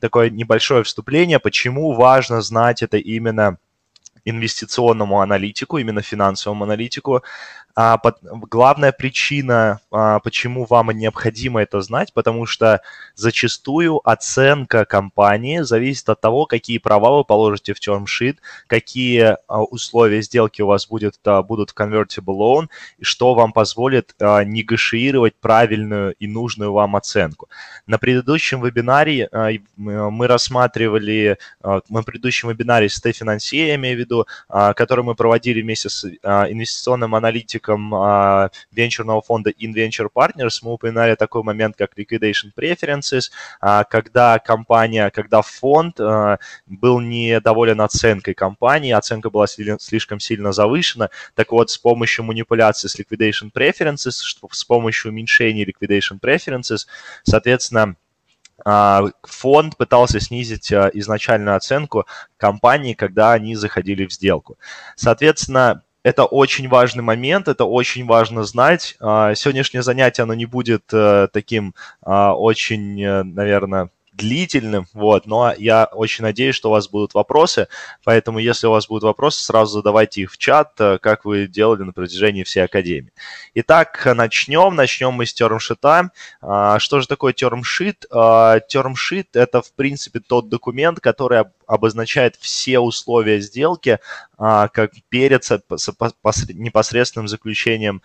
такое небольшое вступление, почему важно знать это именно инвестиционному аналитику, именно финансовому аналитику, а, под, главная причина, а, почему вам необходимо это знать, потому что зачастую оценка компании зависит от того, какие права вы положите в термшит, какие а, условия сделки у вас будет, а, будут в convertible loan, и что вам позволит а, негашировать правильную и нужную вам оценку. На предыдущем вебинаре а, мы рассматривали, а, на предыдущем вебинаре с Т-финансией, я имею в виду, а, который мы проводили вместе с а, инвестиционным аналитиком, аналитиком а, венчурного фонда InVenture Partners мы упоминали такой момент, как liquidation preferences, а, когда компания, когда фонд а, был недоволен оценкой компании, оценка была слишком сильно завышена. Так вот, с помощью манипуляции с liquidation preferences, с помощью уменьшения liquidation preferences, соответственно, а, фонд пытался снизить изначально оценку компании, когда они заходили в сделку. Соответственно, это очень важный момент, это очень важно знать. А, сегодняшнее занятие, оно не будет э, таким а, очень, э, наверное, длительным, вот, но я очень надеюсь, что у вас будут вопросы, поэтому если у вас будут вопросы, сразу задавайте их в чат, э, как вы делали на протяжении всей Академии. Итак, начнем, начнем мы с термшита. А, что же такое термшит? А, термшит – это, в принципе, тот документ, который обозначает все условия сделки, а, как перед непосредственным заключением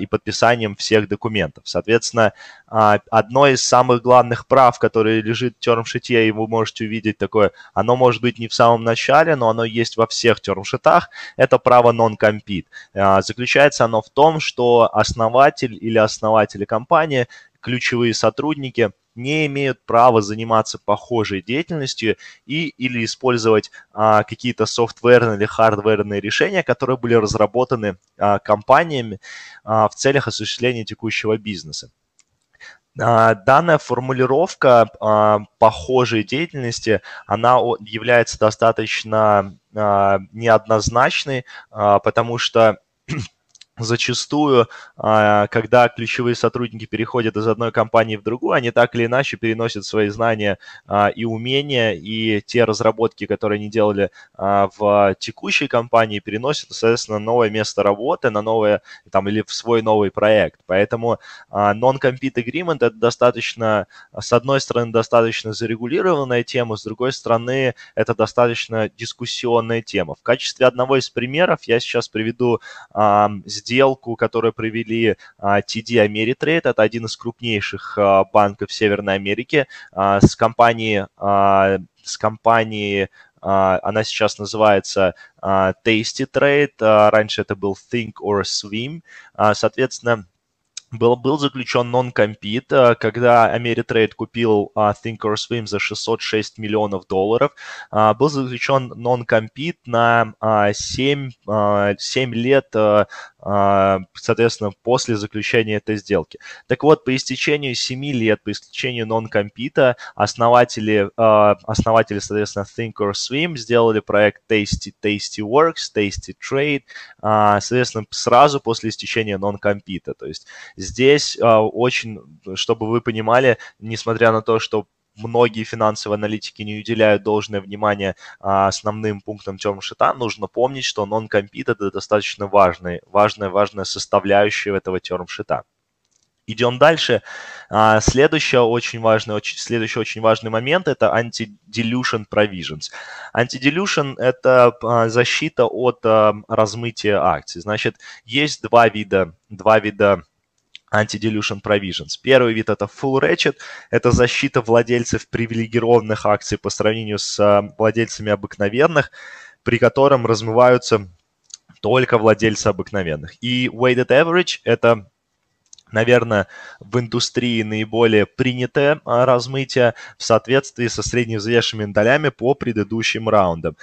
и подписанием всех документов. Соответственно, одно из самых главных прав, которые лежит термшите, и вы можете увидеть такое, оно может быть не в самом начале, но оно есть во всех термшитах, это право non-compete. А, заключается оно в том, что основатель или основатели компании, ключевые сотрудники – не имеют права заниматься похожей деятельностью и или использовать а, какие-то софтверные или хардверные решения, которые были разработаны а, компаниями а, в целях осуществления текущего бизнеса. А, данная формулировка а, похожей деятельности, она является достаточно а, неоднозначной, потому что зачастую, а, когда ключевые сотрудники переходят из одной компании в другую, они так или иначе переносят свои знания а, и умения, и те разработки, которые они делали а, в текущей компании, переносят, соответственно, на новое место работы, на новое, там, или в свой новый проект. Поэтому non-compete agreement – это достаточно, с одной стороны, достаточно зарегулированная тема, с другой стороны, это достаточно дискуссионная тема. В качестве одного из примеров я сейчас приведу здесь сделку, которую провели TD а, Ameritrade. Это один из крупнейших а, банков Северной Америки. А, с компанией, с компанией она сейчас называется Tasty Trade. Раньше это был Think or Swim. Соответственно, был, был заключен non-compete, когда Ameritrade купил uh, Thinkorswim за 606 миллионов долларов. был заключен non-compete на uh, 7, 7 лет а, соответственно, после заключения этой сделки. Так вот, по истечению 7 лет, по истечению нон-компита, основатели, а, основатели, соответственно, Swim сделали проект Tasty, Tasty Works, Tasty Trade, а, соответственно, сразу после истечения нон-компита. То есть здесь очень, чтобы вы понимали, несмотря на то, что многие финансовые аналитики не уделяют должное внимание а, основным пунктам терм шита. нужно помнить, что non-compete – это достаточно важный, важная, важная составляющая этого терм шита. Идем дальше. А, следующий очень важный, очень, следующий очень важный момент – это anti-dilution provisions. Anti-dilution – это а, защита от размытия акций. Значит, есть два вида, два вида Anti-Dilution Provisions. Первый вид это Full Ratchet, это защита владельцев привилегированных акций по сравнению с а, владельцами обыкновенных, при котором размываются только владельцы обыкновенных. И Weighted Average это наверное, в индустрии наиболее принятое а, размытие в соответствии со средневзвешенными долями по предыдущим раундам.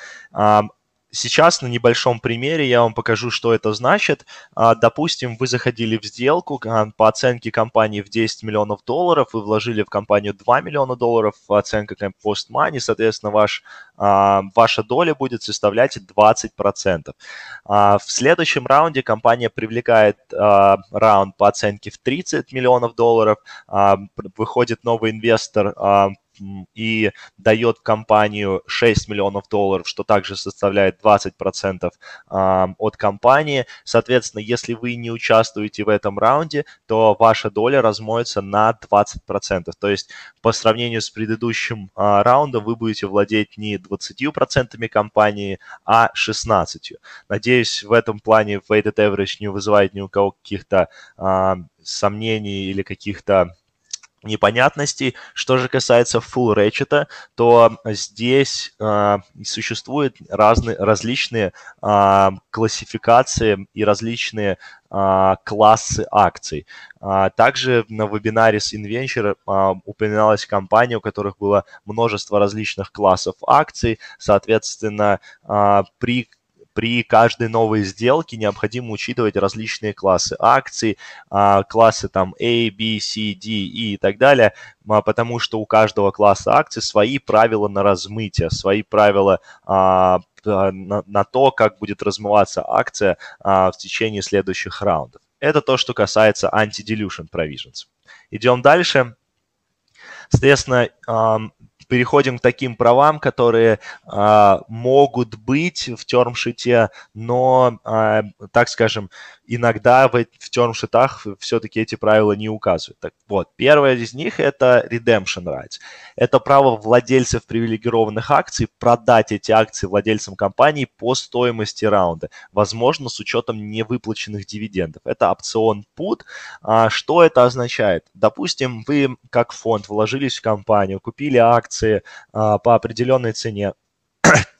Сейчас на небольшом примере я вам покажу, что это значит. А, допустим, вы заходили в сделку а, по оценке компании в 10 миллионов долларов, вы вложили в компанию 2 миллиона долларов, оценка Post Money, соответственно, ваш, а, ваша доля будет составлять 20%. В следующем раунде компания привлекает раунд по оценке в 30 миллионов долларов, выходит новый инвестор и дает компанию 6 миллионов долларов, что также составляет 20% а, от компании. Соответственно, если вы не участвуете в этом раунде, то ваша доля размоется на 20%. То есть по сравнению с предыдущим а, раундом вы будете владеть не 20% компании, а 16%. Надеюсь, в этом плане weighted average не вызывает ни у кого каких-то а, сомнений или каких-то непонятностей. Что же касается Full Ratchet, то здесь э, существуют разные, различные э, классификации и различные э, классы акций. Э, также на вебинаре с InVenture э, упоминалась компания, у которых было множество различных классов акций. Соответственно, при при каждой новой сделке необходимо учитывать различные классы акций, а, классы там A, B, C, D, e и так далее, а, потому что у каждого класса акций свои правила на размытие, свои правила а, на, то, как будет размываться акция в течение следующих раундов. Это то, что касается anti-dilution provisions. Идем дальше. Соответственно, переходим к таким правам, которые а, могут быть в термшите, но, а, так скажем, иногда в, в термшитах все-таки эти правила не указывают. Так вот, первое из них – это redemption rights. Это право владельцев привилегированных акций продать эти акции владельцам компании по стоимости раунда, возможно, с учетом невыплаченных дивидендов. Это опцион put. А, что это означает? Допустим, вы как фонд вложились в компанию, купили акции, акции а, по определенной цене.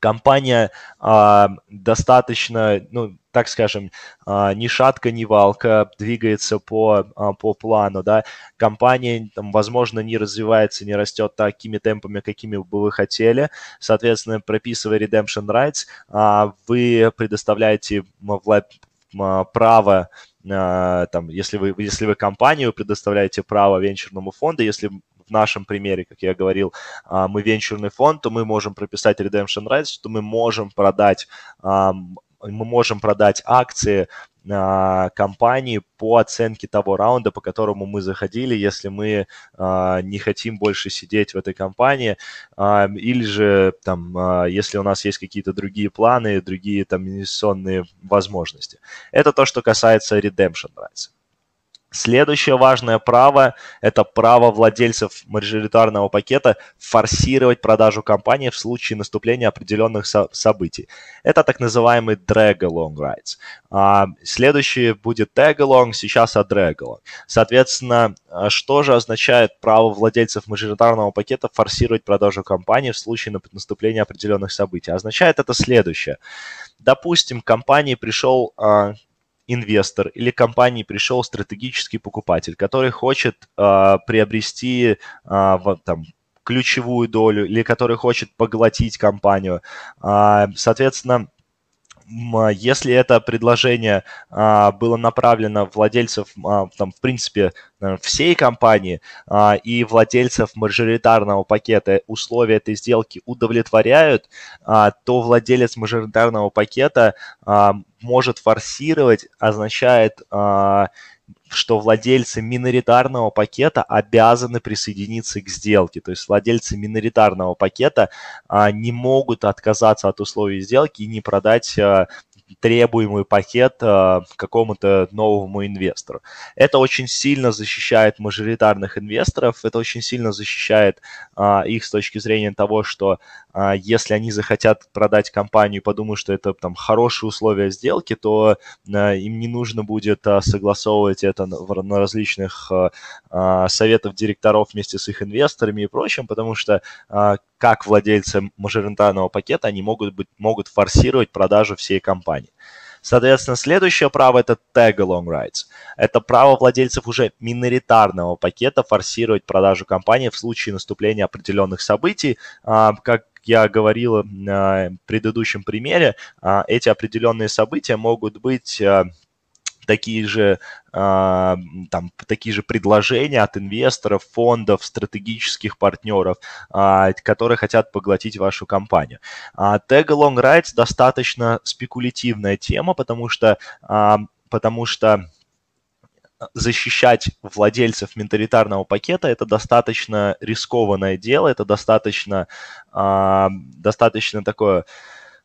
Компания а, достаточно, ну, так скажем, а, ни шатка, ни валка, двигается по, а, по плану, да. Компания, там, возможно, не развивается, не растет такими темпами, какими бы вы хотели. Соответственно, прописывая redemption rights, а, вы предоставляете право а, там, если вы, если вы компанию предоставляете право венчурному фонду, если в нашем примере, как я говорил, а, мы венчурный фонд, то мы можем прописать redemption rights, то мы можем продать а, мы можем продать акции а, компании по оценке того раунда, по которому мы заходили, если мы а, не хотим больше сидеть в этой компании, а, или же там, если у нас есть какие-то другие планы, другие там инвестиционные возможности. Это то, что касается redemption rights. Следующее важное право – это право владельцев мажоритарного пакета форсировать продажу компании в случае наступления определенных со- событий. Это так называемый drag-along rights. А, следующий будет tag-along, сейчас о drag-along. Соответственно, а, что же означает право владельцев мажоритарного пакета форсировать продажу компании в случае наступления определенных событий? Означает это следующее. Допустим, компании пришел а, инвестор или компании пришел стратегический покупатель, который хочет э, приобрести э, а, вот, там, ключевую долю или который хочет поглотить компанию, э, соответственно, а, если это предложение а, было направлено владельцев, а, там, в принципе, э, всей компании и владельцев мажоритарного пакета условия этой сделки удовлетворяют, то владелец мажоритарного пакета может форсировать, означает что владельцы миноритарного пакета обязаны присоединиться к сделке. То есть владельцы миноритарного пакета а, не могут отказаться от условий сделки и не продать а, требуемый пакет э, какому-то новому инвестору. Это очень сильно защищает мажоритарных инвесторов, это очень сильно защищает э, их с точки зрения того, что э, если они захотят продать компанию и подумают, что это там хорошие условия сделки, то э, им не нужно будет э, согласовывать это на, на различных э, э, советов директоров вместе с их инвесторами и прочим, потому что э, как владельцы мажоритарного пакета, они могут, быть, могут форсировать продажу всей компании. Соответственно, следующее право – это tag-along rights. Это право владельцев уже миноритарного пакета форсировать продажу компании в случае наступления определенных событий. А, как я говорил э, в предыдущем примере, а, эти определенные события могут быть э, такие же а, там такие же предложения от инвесторов, фондов, стратегических партнеров, а, которые хотят поглотить вашу компанию. Tag-along а, rights достаточно спекулятивная тема, потому что, потому что защищать владельцев менталитарного пакета это достаточно рискованное дело, это достаточно, достаточно такое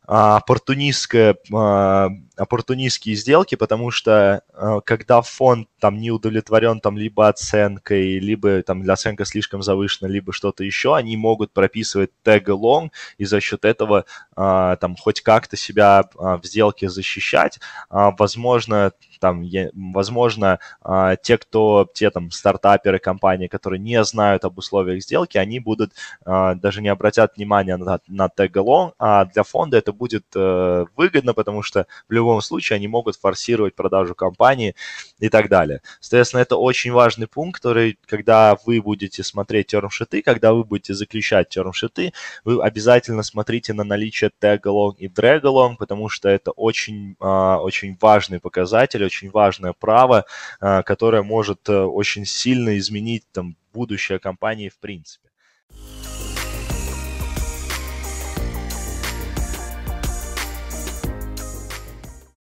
а, оппортунистское, а, оппортунистские сделки, потому что а, когда фонд там не удовлетворен там либо оценкой, либо там оценка слишком завышена, либо что-то еще, они могут прописывать тег long и за счет этого там хоть как-то себя в сделке защищать. Возможно, там, я, возможно, э, те, кто, те там стартаперы компании, которые не знают об условиях сделки, они будут, э, даже не обратят внимания на, на тег-лонг, а для фонда это будет э, выгодно, потому что в любом случае они могут форсировать продажу компании и так далее. Соответственно, это очень важный пункт, который, когда вы будете смотреть термшиты, когда вы будете заключать термшиты, вы обязательно смотрите на наличие тег-лонг и дрэг-лонг, потому что это очень, э, очень важный показатель, очень важное право, э, которое может э, очень сильно изменить там будущее компании в принципе.